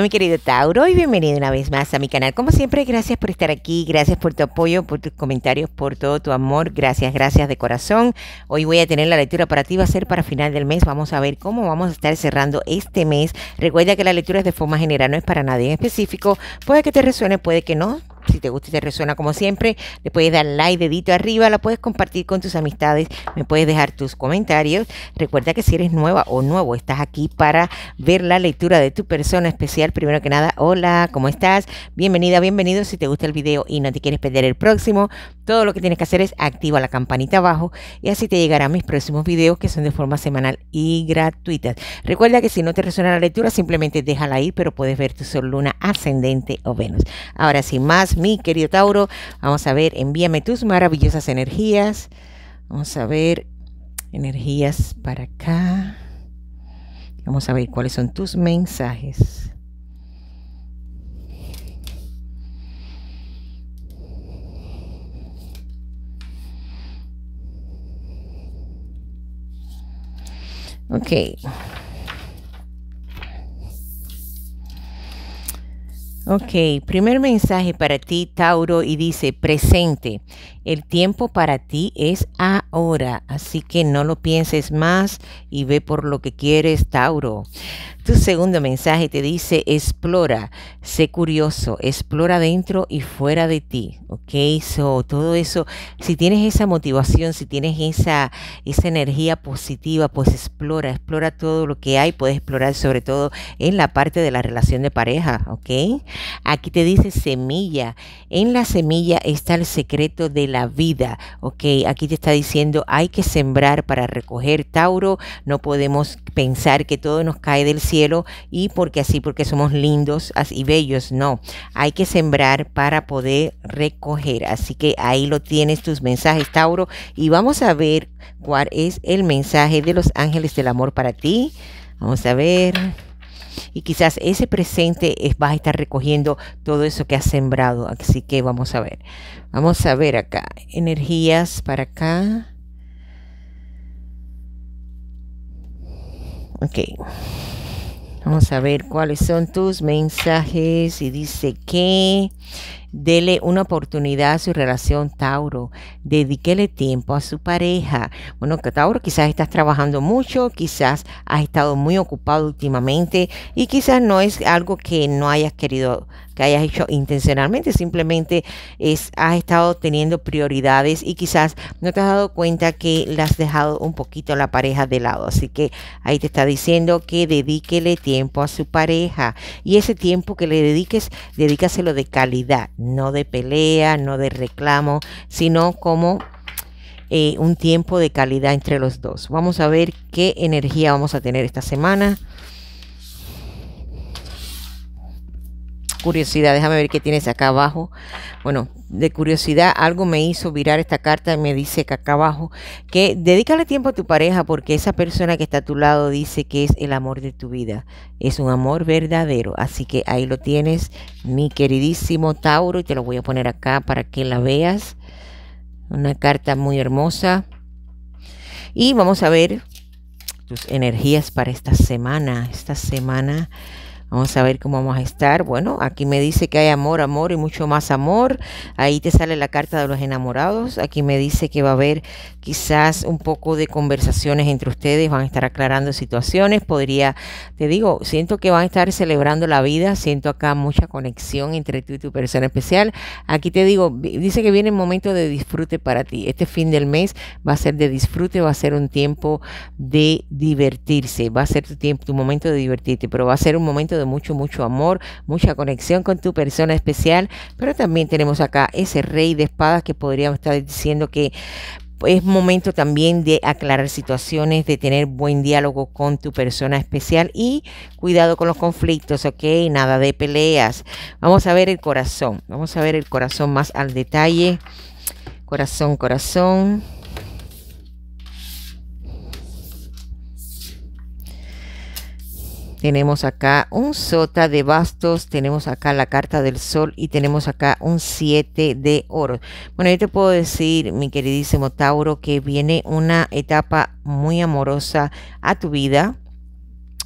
Mi querido Tauro, y bienvenido una vez más a mi canal. Como siempre, gracias por estar aquí, gracias por tu apoyo, por tus comentarios, por todo tu amor. Gracias, gracias de corazón. Hoy voy a tener la lectura para ti, va a ser para final del mes. Vamos a ver cómo vamos a estar cerrando este mes. Recuerda que la lectura es de forma general, no es para nadie en específico. Puede que te resuene, puede que no si te gusta y te resuena como siempre, le puedes dar like, dedito arriba, la puedes compartir con tus amistades, me puedes dejar tus comentarios. Recuerda que si eres nueva o nuevo, estás aquí para ver la lectura de tu persona especial. Primero que nada, hola, ¿cómo estás? Bienvenida, bienvenido. Si te gusta el video y no te quieres perder el próximo, todo lo que tienes que hacer es activa la campanita abajo y así te llegarán mis próximos videos que son de forma semanal y gratuita. Recuerda que si no te resuena la lectura, simplemente déjala ahí, pero puedes ver tu sol, luna, ascendente o Venus. Ahora, sin más, mi querido Tauro. Vamos a ver, envíame tus maravillosas energías. Vamos a ver, energías para acá. Vamos a ver cuáles son tus mensajes. Ok. Ok, primer mensaje para ti, Tauro, y dice, presente, el tiempo para ti es ahora, así que no lo pienses más y ve por lo que quieres, Tauro. Tu segundo mensaje te dice, explora, sé curioso, explora dentro y fuera de ti, ¿ok? So, todo eso, si tienes esa motivación, si tienes esa, esa energía positiva, pues explora, explora todo lo que hay, puedes explorar sobre todo en la parte de la relación de pareja, ¿ok? Aquí te dice semilla, en la semilla está el secreto de la vida, ¿ok? Aquí te está diciendo, hay que sembrar para recoger Tauro, no podemos pensar que todo nos cae del cielo cielo y porque así, porque somos lindos y bellos. No, hay que sembrar para poder recoger. Así que ahí lo tienes tus mensajes, Tauro. Y vamos a ver cuál es el mensaje de los ángeles del amor para ti. Vamos a ver y quizás ese presente es, vas a estar recogiendo todo eso que has sembrado. Así que vamos a ver. Vamos a ver acá. Energías para acá. Ok. Vamos a ver cuáles son tus mensajes. Y dice que Dele una oportunidad a su relación Tauro. Dedíquele tiempo a su pareja. Bueno, que Tauro, quizás estás trabajando mucho, quizás has estado muy ocupado últimamente y quizás no es algo que no hayas querido, que hayas hecho intencionalmente, simplemente es, has estado teniendo prioridades y quizás no te has dado cuenta que le has dejado un poquito la pareja de lado. Así que ahí te está diciendo que dedíquele tiempo a su pareja y ese tiempo que le dediques, dedícaselo de calidad no de pelea, no de reclamo, sino como eh, un tiempo de calidad entre los dos. Vamos a ver qué energía vamos a tener esta semana. Curiosidad, déjame ver qué tienes acá abajo. Bueno, de curiosidad, algo me hizo virar esta carta y me dice que acá abajo que dedícale tiempo a tu pareja porque esa persona que está a tu lado dice que es el amor de tu vida. Es un amor verdadero. Así que ahí lo tienes, mi queridísimo Tauro, y te lo voy a poner acá para que la veas. Una carta muy hermosa. Y vamos a ver tus energías para esta semana. Esta semana Vamos a ver cómo vamos a estar. Bueno, aquí me dice que hay amor, amor y mucho más amor. Ahí te sale la carta de los enamorados. Aquí me dice que va a haber quizás un poco de conversaciones entre ustedes. Van a estar aclarando situaciones. Podría, te digo, siento que van a estar celebrando la vida. Siento acá mucha conexión entre tú y tu persona especial. Aquí te digo, dice que viene el momento de disfrute para ti. Este fin del mes va a ser de disfrute, va a ser un tiempo de divertirse. Va a ser tu tiempo, tu momento de divertirte, pero va a ser un momento de mucho, mucho amor, mucha conexión con tu persona especial, pero también tenemos acá ese rey de espadas que podríamos estar diciendo que es momento también de aclarar situaciones, de tener buen diálogo con tu persona especial y cuidado con los conflictos, ¿ok? Nada de peleas. Vamos a ver el corazón, vamos a ver el corazón más al detalle. Corazón, corazón. tenemos acá un sota de bastos, tenemos acá la carta del sol y tenemos acá un 7 de oro. Bueno, yo te puedo decir, mi queridísimo Tauro, que viene una etapa muy amorosa a tu vida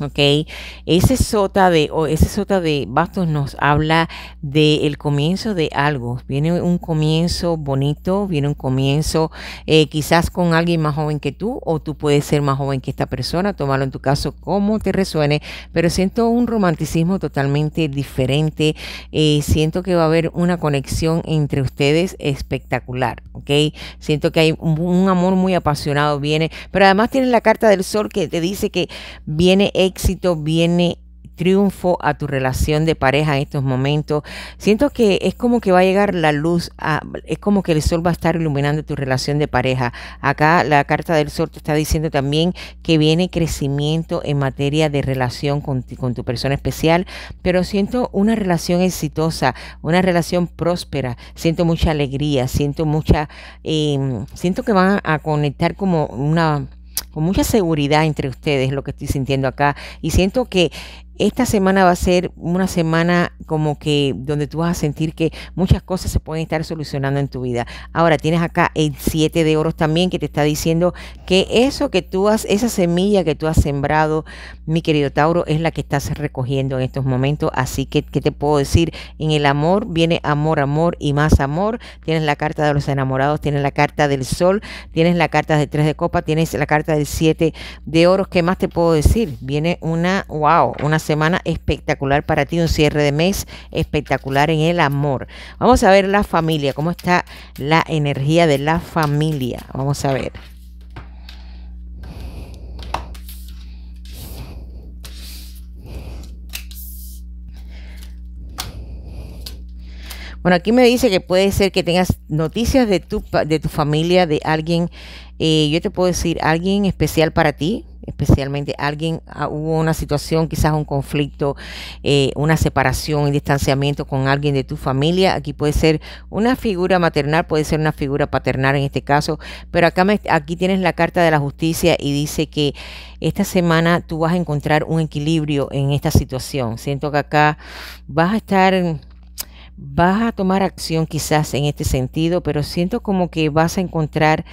ok Ese sota de, o ese sota de bastos nos habla del el comienzo de algo. Viene un comienzo bonito, viene un comienzo eh, quizás con alguien más joven que tú, o tú puedes ser más joven que esta persona, tomarlo en tu caso como te resuene, pero siento un romanticismo totalmente diferente. Eh, siento que va a haber una conexión entre ustedes espectacular, ¿ok? Siento que hay un, un amor muy apasionado, viene, pero además tiene la carta del sol que te dice que viene éxito, viene triunfo a tu relación de pareja en estos momentos. Siento que es como que va a llegar la luz, es como que el sol va a estar iluminando tu relación de pareja. Acá la carta del sol te está diciendo también que viene crecimiento en materia de relación con, tu persona especial, pero siento una relación exitosa, una relación próspera, siento mucha alegría, siento mucha, em, siento que van a conectar como una con mucha seguridad entre ustedes lo que estoy sintiendo acá y siento que esta semana va a ser una semana como que donde tú vas a sentir que muchas cosas se pueden estar solucionando en tu vida. Ahora tienes acá el 7 de oros también que te está diciendo que eso que tú has, esa semilla que tú has sembrado, mi querido Tauro, es la que estás recogiendo en estos momentos. Así que, ¿qué te puedo decir? En el amor viene amor, amor y más amor. Tienes la carta de los enamorados, tienes la carta del sol, tienes la carta de tres de copa, tienes la carta del 7 de oros. ¿Qué más te puedo decir? Viene una, wow, una semana espectacular para ti, un cierre de mes espectacular en el amor. Vamos a ver la familia, cómo está la energía de la familia. Vamos a ver. Bueno, aquí me dice que puede ser que tengas noticias de tu, de tu familia, de alguien. Eh, yo te puedo decir, alguien especial para ti, especialmente alguien, ah, hubo una situación, quizás un conflicto, eh, una separación, y distanciamiento con alguien de tu familia. Aquí puede ser una figura maternal, puede ser una figura paternal en este caso, pero acá me, aquí tienes la carta de la justicia y dice que esta semana tú vas a encontrar un equilibrio en esta situación. Siento que acá vas a estar vas a tomar acción quizás en este sentido, pero siento como que vas a encontrar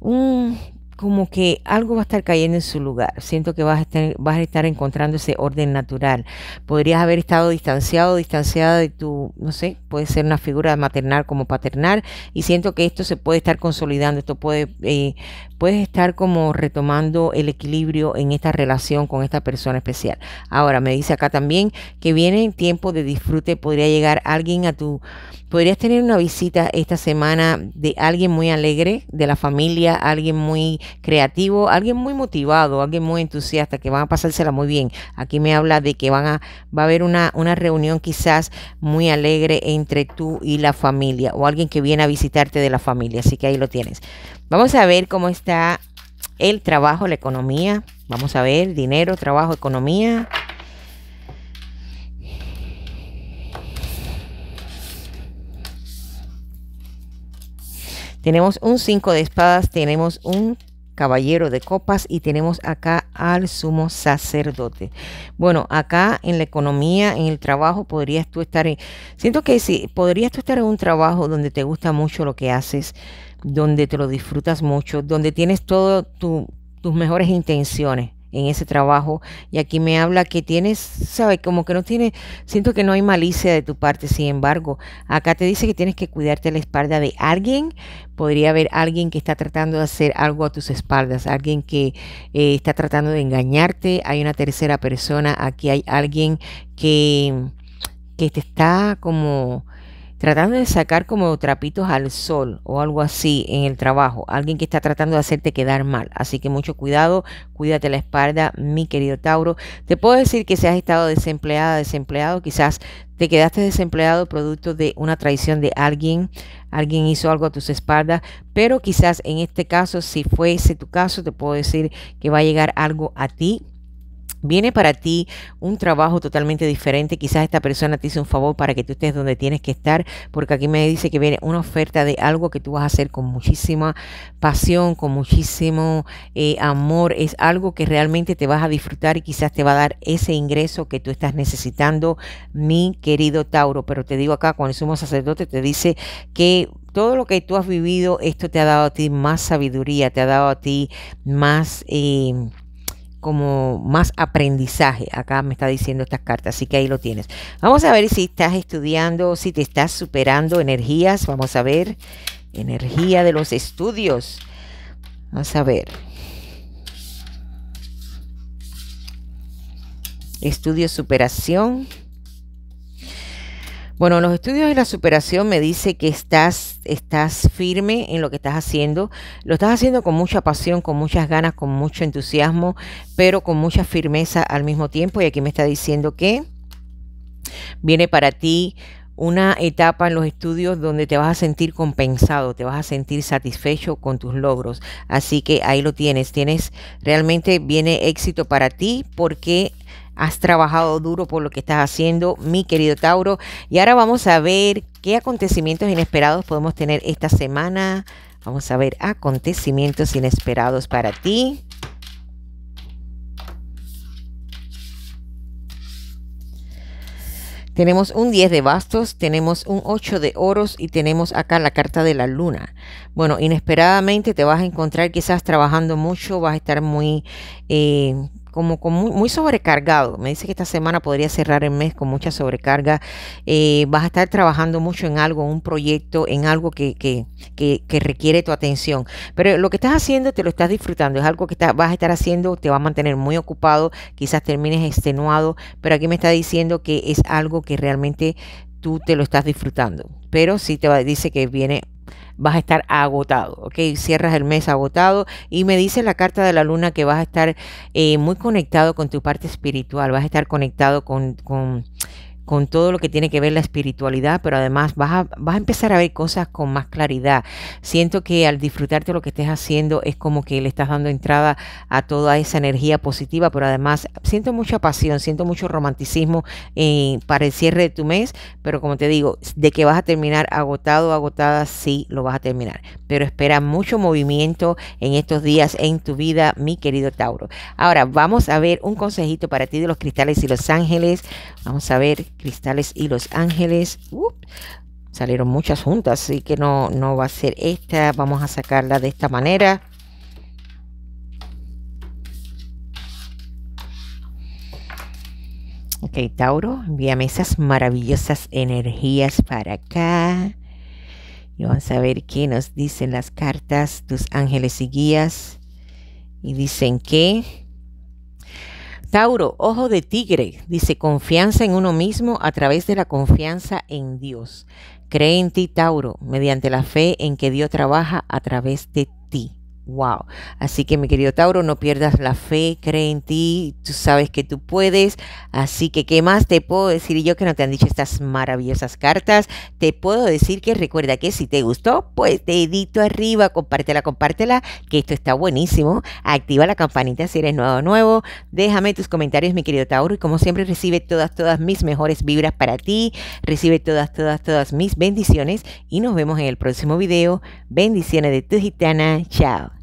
un como que algo va a estar cayendo en su lugar. Siento que vas a estar, vas a estar encontrando ese orden natural. Podrías haber estado distanciado, distanciada de tu, no sé, puede ser una figura maternal como paternal. Y siento que esto se puede estar consolidando, esto puede, eh, puedes estar como retomando el equilibrio en esta relación con esta persona especial. Ahora, me dice acá también que viene en tiempo de disfrute, podría llegar alguien a tu, podrías tener una visita esta semana de alguien muy alegre, de la familia, alguien muy creativo, alguien muy motivado, alguien muy entusiasta, que van a pasársela muy bien. Aquí me habla de que van a, va a haber una, una reunión quizás muy alegre entre tú y la familia o alguien que viene a visitarte de la familia. Así que ahí lo tienes. Vamos a ver cómo está el trabajo, la economía. Vamos a ver, dinero, trabajo, economía. Tenemos un 5 de espadas, tenemos un caballero de copas y tenemos acá al sumo sacerdote. Bueno, acá en la economía, en el trabajo, podrías tú estar en, siento que sí, podrías tú estar en un trabajo donde te gusta mucho lo que haces, donde te lo disfrutas mucho, donde tienes todo tus mejores intenciones en ese trabajo. Y aquí me habla que tienes, sabe Como que no tiene siento que no hay malicia de tu parte, sin embargo, acá te dice que tienes que cuidarte la espalda de alguien. Podría haber alguien que está tratando de hacer algo a tus espaldas, alguien que eh, está tratando de engañarte, hay una tercera persona, aquí hay alguien que, que te está como tratando de sacar como trapitos al sol o algo así en el trabajo, alguien que está tratando de hacerte quedar mal. Así que mucho cuidado, cuídate la espalda, mi querido Tauro. Te puedo decir que si has estado desempleada, desempleado, quizás te quedaste desempleado producto de una traición de alguien, alguien hizo algo a tus espaldas, pero quizás en este caso, si fuese tu caso, te puedo decir que va a llegar algo a ti Viene para ti un trabajo totalmente diferente. Quizás esta persona te hizo un favor para que tú estés donde tienes que estar, porque aquí me dice que viene una oferta de algo que tú vas a hacer con muchísima pasión, con muchísimo eh, amor. Es algo que realmente te vas a disfrutar y quizás te va a dar ese ingreso que tú estás necesitando, mi querido Tauro. Pero te digo acá, cuando el sumo sacerdote te dice que todo lo que tú has vivido, esto te ha dado a ti más sabiduría, te ha dado a ti más... Eh, como más aprendizaje. Acá me está diciendo estas cartas, así que ahí lo tienes. Vamos a ver si estás estudiando, si te estás superando energías. Vamos a ver, energía de los estudios. Vamos a ver. Estudios superación. Bueno, los estudios de la superación me dice que estás estás firme en lo que estás haciendo. Lo estás haciendo con mucha pasión, con muchas ganas, con mucho entusiasmo, pero con mucha firmeza al mismo tiempo. Y aquí me está diciendo que viene para ti una etapa en los estudios donde te vas a sentir compensado, te vas a sentir satisfecho con tus logros. Así que ahí lo tienes, tienes realmente viene éxito para ti porque Has trabajado duro por lo que estás haciendo, mi querido Tauro. Y ahora vamos a ver qué acontecimientos inesperados podemos tener esta semana. Vamos a ver acontecimientos inesperados para ti. Tenemos un 10 de bastos, tenemos un 8 de oros y tenemos acá la carta de la luna. Bueno, inesperadamente te vas a encontrar quizás trabajando mucho, vas a estar muy... Eh, como, muy, sobrecargado. Me dice que esta semana podría cerrar el mes con mucha sobrecarga. Eh, vas a estar trabajando mucho en algo, un proyecto, en algo que, requiere tu atención. Pero lo que estás haciendo te lo estás disfrutando. Es algo que vas a estar haciendo, te va a mantener muy ocupado, quizás termines extenuado, pero aquí me está diciendo que es algo que realmente tú te lo estás disfrutando. Pero sí te dice que viene vas a estar agotado, ¿ok? Cierras el mes agotado y me dice la carta de la luna que vas a estar eh, muy conectado con tu parte espiritual, vas a estar conectado con, con con todo lo que tiene que ver la espiritualidad, pero además vas a, vas a empezar a ver cosas con más claridad. Siento que al disfrutarte lo que estés haciendo es como que le estás dando entrada a toda esa energía positiva, pero además siento mucha pasión, siento mucho romanticismo eh, para el cierre de tu mes, pero como te digo, de que vas a terminar agotado, agotada, sí lo vas a terminar. Pero espera mucho movimiento en estos días en tu vida, mi querido Tauro. Ahora vamos a ver un consejito para ti de los cristales y los ángeles. Vamos a ver Cristales y Los Ángeles. Uh, salieron muchas juntas, así que no, no va a ser esta. Vamos a sacarla de esta manera. Ok, Tauro, envíame esas maravillosas energías para acá. Y vamos a ver qué nos dicen las cartas, tus ángeles y guías. Y dicen que Tauro, ojo de tigre, dice confianza en uno mismo a través de la confianza en Dios. Cree en ti, Tauro, mediante la fe en que Dios trabaja a través de ti. Wow. Así que mi querido Tauro, no pierdas la fe, cree en ti, tú sabes que tú puedes. Así que, ¿qué más te puedo decir yo que no te han dicho estas maravillosas cartas? Te puedo decir que recuerda que si te gustó, pues dedito arriba, compártela, compártela, que esto está buenísimo. Activa la campanita si eres nuevo nuevo. Déjame tus comentarios, mi querido Tauro, y como siempre recibe todas, todas mis mejores vibras para ti. Recibe todas, todas, todas mis bendiciones y nos vemos en el próximo video. Bendiciones de tu gitana. Chao.